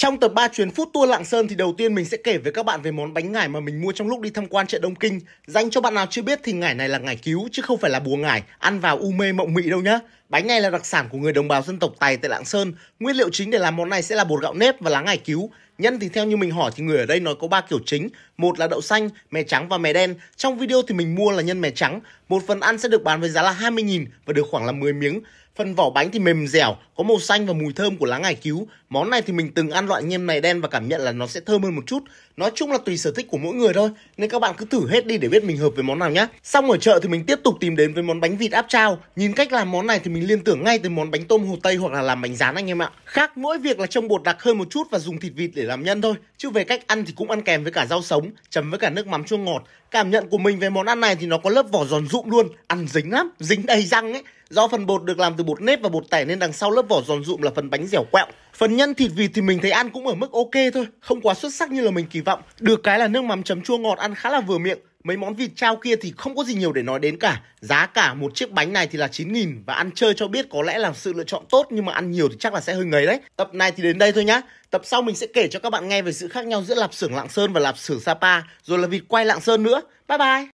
Trong tập 3 chuyến phút Tour Lạng Sơn thì đầu tiên mình sẽ kể với các bạn về món bánh ngải mà mình mua trong lúc đi tham quan chợ Đông Kinh. Dành cho bạn nào chưa biết thì ngải này là ngải cứu chứ không phải là bùa ngải, ăn vào u mê mộng mị đâu nhá. Bánh này là đặc sản của người đồng bào dân tộc Tài tại Lạng Sơn. Nguyên liệu chính để làm món này sẽ là bột gạo nếp và lá ngải cứu. Nhân thì theo như mình hỏi thì người ở đây nói có ba kiểu chính. Một là đậu xanh, mè trắng và mè đen. Trong video thì mình mua là nhân mè trắng. Một phần ăn sẽ được bán với giá là 20.000 và được khoảng là 10 miếng. Phần vỏ bánh thì mềm dẻo, có màu xanh và mùi thơm của lá ngải cứu. Món này thì mình từng ăn loại nhân này đen và cảm nhận là nó sẽ thơm hơn một chút. Nói chung là tùy sở thích của mỗi người thôi, nên các bạn cứ thử hết đi để biết mình hợp với món nào nhé. Xong ở chợ thì mình tiếp tục tìm đến với món bánh vịt áp trao. Nhìn cách làm món này thì mình mình liên tưởng ngay tới món bánh tôm hồ Tây hoặc là làm bánh rán anh em ạ. Khác mỗi việc là trong bột đặc hơn một chút và dùng thịt vịt để làm nhân thôi. Chứ về cách ăn thì cũng ăn kèm với cả rau sống, chấm với cả nước mắm chua ngọt. Cảm nhận của mình về món ăn này thì nó có lớp vỏ giòn rụm luôn, ăn dính lắm, dính đầy răng ấy. Do phần bột được làm từ bột nếp và bột tẻ nên đằng sau lớp vỏ giòn rụm là phần bánh dẻo quẹo. Phần nhân thịt vịt thì mình thấy ăn cũng ở mức ok thôi, không quá xuất sắc như là mình kỳ vọng. Được cái là nước mắm chấm chua ngọt ăn khá là vừa miệng Mấy món vịt trao kia thì không có gì nhiều để nói đến cả Giá cả một chiếc bánh này thì là 9.000 Và ăn chơi cho biết có lẽ là sự lựa chọn tốt Nhưng mà ăn nhiều thì chắc là sẽ hơi ngấy đấy Tập này thì đến đây thôi nhá Tập sau mình sẽ kể cho các bạn nghe về sự khác nhau giữa lạp xưởng Lạng Sơn và lạp xưởng Sapa Rồi là vịt quay Lạng Sơn nữa Bye bye